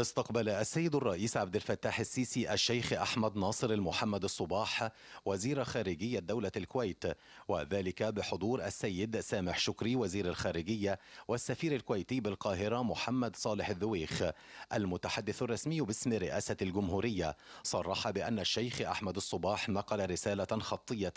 استقبل السيد الرئيس عبد الفتاح السيسي الشيخ أحمد ناصر المحمد الصباح وزير خارجية دولة الكويت وذلك بحضور السيد سامح شكري وزير الخارجية والسفير الكويتي بالقاهرة محمد صالح الذويخ المتحدث الرسمي باسم رئاسة الجمهورية صرح بأن الشيخ أحمد الصباح نقل رسالة خطية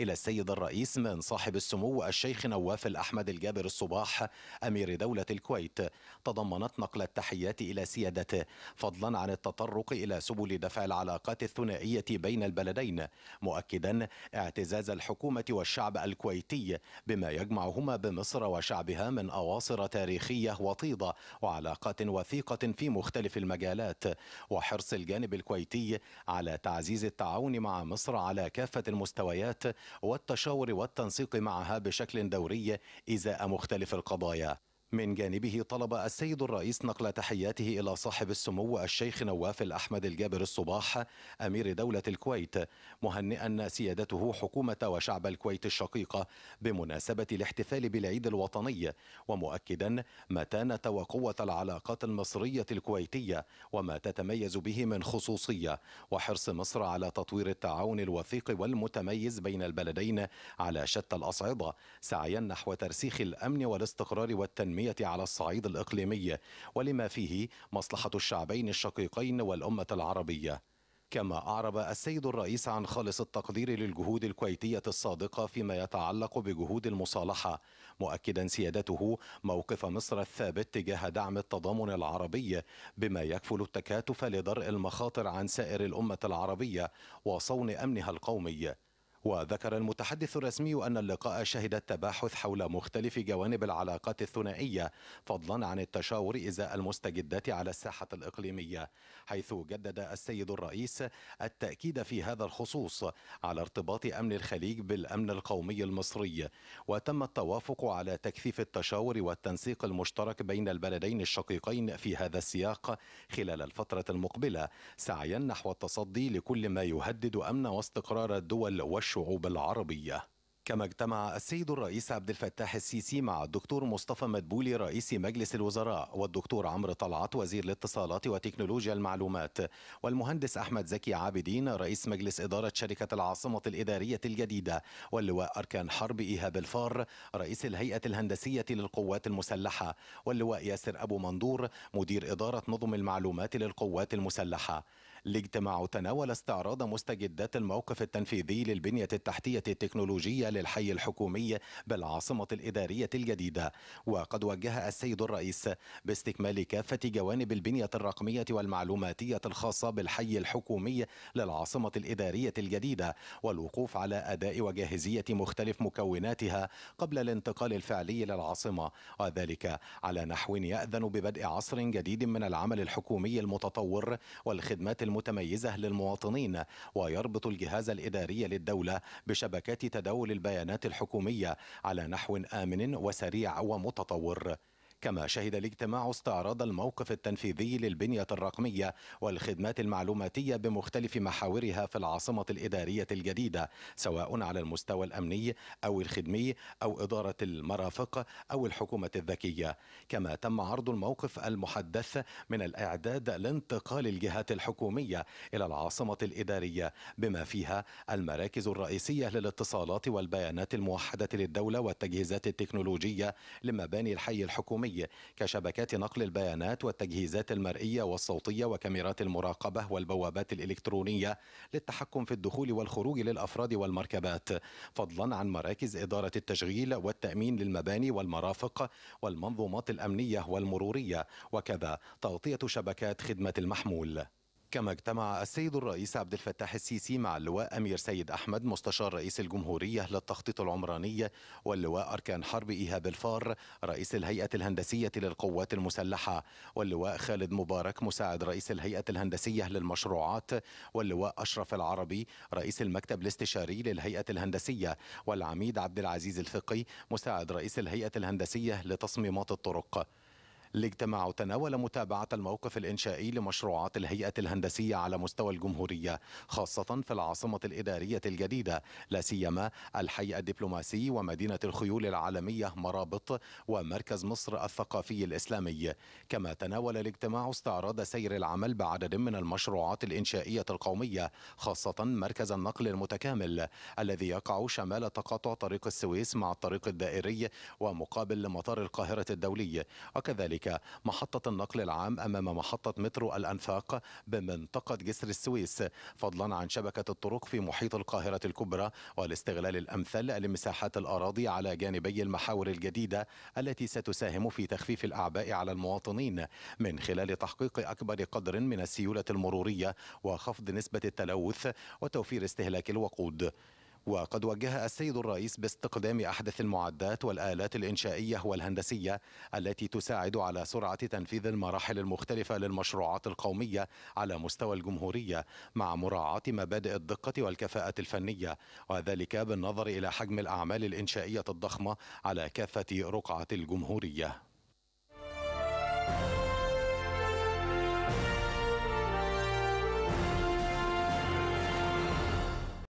إلى السيد الرئيس من صاحب السمو الشيخ نواف الأحمد الجابر الصباح أمير دولة الكويت تضمنت نقل التحيات إلى سيادة قيادته فضلا عن التطرق إلى سبل دفع العلاقات الثنائية بين البلدين مؤكدا اعتزاز الحكومة والشعب الكويتي بما يجمعهما بمصر وشعبها من أواصر تاريخية وطيدة وعلاقات وثيقة في مختلف المجالات وحرص الجانب الكويتي على تعزيز التعاون مع مصر على كافة المستويات والتشاور والتنسيق معها بشكل دوري إزاء مختلف القضايا من جانبه طلب السيد الرئيس نقل تحياته إلى صاحب السمو الشيخ نواف الأحمد الجابر الصباح أمير دولة الكويت مهنئا سيادته حكومة وشعب الكويت الشقيقة بمناسبة الاحتفال بالعيد الوطني ومؤكدا متانة وقوة العلاقات المصرية الكويتية وما تتميز به من خصوصية وحرص مصر على تطوير التعاون الوثيق والمتميز بين البلدين على شتى الأصعدة سعيا نحو ترسيخ الأمن والاستقرار والتنمية الإسلامية على الصعيد الإقليمي ولما فيه مصلحة الشعبين الشقيقين والأمة العربية كما أعرب السيد الرئيس عن خالص التقدير للجهود الكويتية الصادقة فيما يتعلق بجهود المصالحة مؤكدا سيادته موقف مصر الثابت تجاه دعم التضامن العربي بما يكفل التكاتف لدرء المخاطر عن سائر الأمة العربية وصون أمنها القومي وذكر المتحدث الرسمي أن اللقاء شهد التباحث حول مختلف جوانب العلاقات الثنائية فضلا عن التشاور إزاء المستجدات على الساحة الإقليمية حيث جدد السيد الرئيس التأكيد في هذا الخصوص على ارتباط أمن الخليج بالأمن القومي المصري وتم التوافق على تكثيف التشاور والتنسيق المشترك بين البلدين الشقيقين في هذا السياق خلال الفترة المقبلة سعيا نحو التصدي لكل ما يهدد أمن واستقرار الدول والشعوب الشعوب العربية كما اجتمع السيد الرئيس عبد الفتاح السيسي مع الدكتور مصطفى مدبولي رئيس مجلس الوزراء والدكتور عمرو طلعت وزير الاتصالات وتكنولوجيا المعلومات والمهندس احمد زكي عابدين رئيس مجلس اداره شركه العاصمه الاداريه الجديده واللواء اركان حرب ايهاب الفار رئيس الهيئه الهندسيه للقوات المسلحه واللواء ياسر ابو منظور مدير اداره نظم المعلومات للقوات المسلحه الاجتماع تناول استعراض مستجدات الموقف التنفيذي للبنية التحتية التكنولوجية للحي الحكومي بالعاصمة الإدارية الجديدة وقد وجه السيد الرئيس باستكمال كافة جوانب البنية الرقمية والمعلوماتية الخاصة بالحي الحكومي للعاصمة الإدارية الجديدة والوقوف على أداء وجاهزية مختلف مكوناتها قبل الانتقال الفعلي للعاصمة وذلك على نحو يأذن ببدء عصر جديد من العمل الحكومي المتطور والخدمات المتميزة للمواطنين ويربط الجهاز الإداري للدولة بشبكات تداول البيانات الحكومية على نحو آمن وسريع ومتطور كما شهد الاجتماع استعراض الموقف التنفيذي للبنية الرقمية والخدمات المعلوماتية بمختلف محاورها في العاصمة الإدارية الجديدة سواء على المستوى الأمني أو الخدمي أو إدارة المرافق أو الحكومة الذكية كما تم عرض الموقف المحدث من الإعداد لانتقال الجهات الحكومية إلى العاصمة الإدارية بما فيها المراكز الرئيسية للاتصالات والبيانات الموحدة للدولة والتجهيزات التكنولوجية لمباني الحي الحكومي الرقمي كشبكات نقل البيانات والتجهيزات المرئية والصوتية وكاميرات المراقبة والبوابات الإلكترونية للتحكم في الدخول والخروج للأفراد والمركبات فضلا عن مراكز إدارة التشغيل والتأمين للمباني والمرافق والمنظومات الأمنية والمرورية وكذا تغطية شبكات خدمة المحمول كما اجتمع السيد الرئيس عبد الفتاح السيسي مع اللواء أمير سيد أحمد مستشار رئيس الجمهورية للتخطيط العمراني واللواء أركان حرب إيهاب الفار رئيس الهيئة الهندسية للقوات المسلحة واللواء خالد مبارك مساعد رئيس الهيئة الهندسية للمشروعات واللواء أشرف العربي رئيس المكتب الاستشاري للهيئة الهندسية والعميد عبد العزيز الفقي مساعد رئيس الهيئة الهندسية لتصميمات الطرق الاجتماع تناول متابعة الموقف الإنشائي لمشروعات الهيئة الهندسية على مستوى الجمهورية خاصة في العاصمة الإدارية الجديدة لا سيما الحي الدبلوماسي ومدينة الخيول العالمية مرابط ومركز مصر الثقافي الإسلامي كما تناول الاجتماع استعراض سير العمل بعدد من المشروعات الإنشائية القومية خاصة مركز النقل المتكامل الذي يقع شمال تقاطع طريق السويس مع الطريق الدائري ومقابل مطار القاهرة الدولي وكذلك ذلك محطة النقل العام أمام محطة مترو الأنفاق بمنطقة جسر السويس فضلا عن شبكة الطرق في محيط القاهرة الكبرى والاستغلال الأمثل لمساحات الأراضي على جانبي المحاور الجديدة التي ستساهم في تخفيف الأعباء على المواطنين من خلال تحقيق أكبر قدر من السيولة المرورية وخفض نسبة التلوث وتوفير استهلاك الوقود وقد وجه السيد الرئيس باستقدام أحدث المعدات والآلات الإنشائية والهندسية التي تساعد على سرعة تنفيذ المراحل المختلفة للمشروعات القومية على مستوى الجمهورية مع مراعاة مبادئ الدقة والكفاءة الفنية وذلك بالنظر إلى حجم الأعمال الإنشائية الضخمة على كافة رقعة الجمهورية